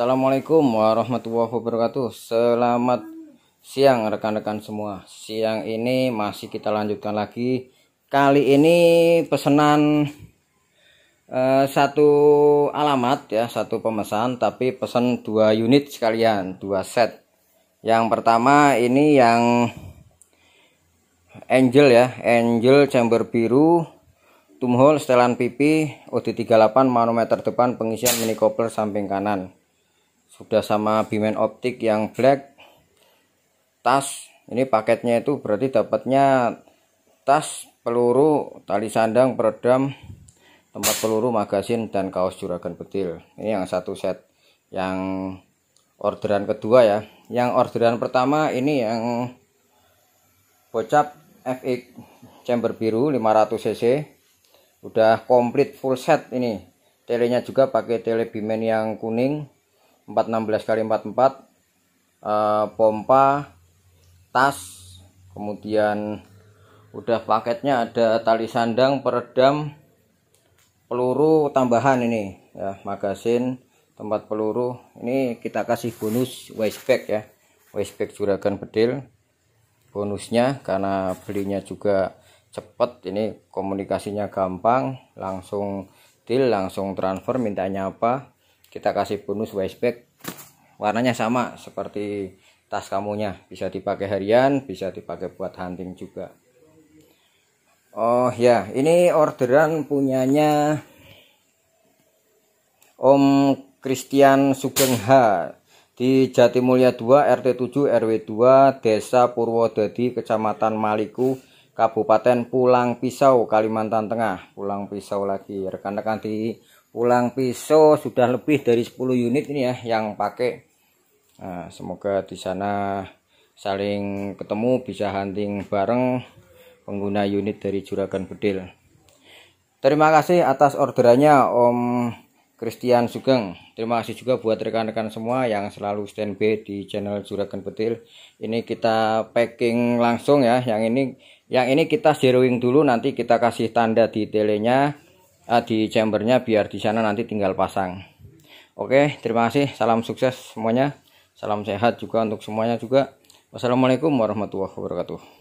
Assalamualaikum warahmatullahi wabarakatuh Selamat siang rekan-rekan semua Siang ini masih kita lanjutkan lagi Kali ini pesanan eh, Satu alamat ya Satu pemesan Tapi pesan dua unit sekalian Dua set Yang pertama ini yang Angel ya Angel chamber biru Tumhol setelan pipi OD38 manometer depan pengisian mini coupler samping kanan sudah sama bimen optik yang black tas ini paketnya itu berarti dapatnya tas peluru tali sandang peredam tempat peluru magasin dan kaos juragan petil ini yang satu set yang orderan kedua ya yang orderan pertama ini yang bocap FX chamber biru 500 cc udah komplit full set ini telenya juga pakai tele bimen yang kuning 416 kali 44 eh, pompa tas kemudian udah paketnya ada tali sandang peredam peluru tambahan ini ya magasin tempat peluru ini kita kasih bonus waste bag ya waste bag juragan bedil bonusnya karena belinya juga cepat ini komunikasinya gampang langsung deal langsung transfer mintanya apa kita kasih bonus washback warnanya sama seperti tas kamunya bisa dipakai harian bisa dipakai buat hunting juga Oh ya ini orderan punyanya Om Christian Sugeng H di Jatimulya 2 RT 7 RW 2 Desa Purwodadi Kecamatan Maliku Kabupaten Pulang Pisau Kalimantan Tengah Pulang Pisau lagi rekan-rekan di pulang pisau sudah lebih dari 10 unit ini ya yang pakai nah, semoga di sana saling ketemu bisa hunting bareng pengguna unit dari juragan bedil terima kasih atas orderannya Om Christian Sugeng terima kasih juga buat rekan-rekan semua yang selalu standby di channel juragan bedil ini kita packing langsung ya yang ini yang ini kita zeroing dulu nanti kita kasih tanda di telenya uh, di chambernya biar di sana nanti tinggal pasang oke terima kasih salam sukses semuanya salam sehat juga untuk semuanya juga wassalamualaikum warahmatullahi wabarakatuh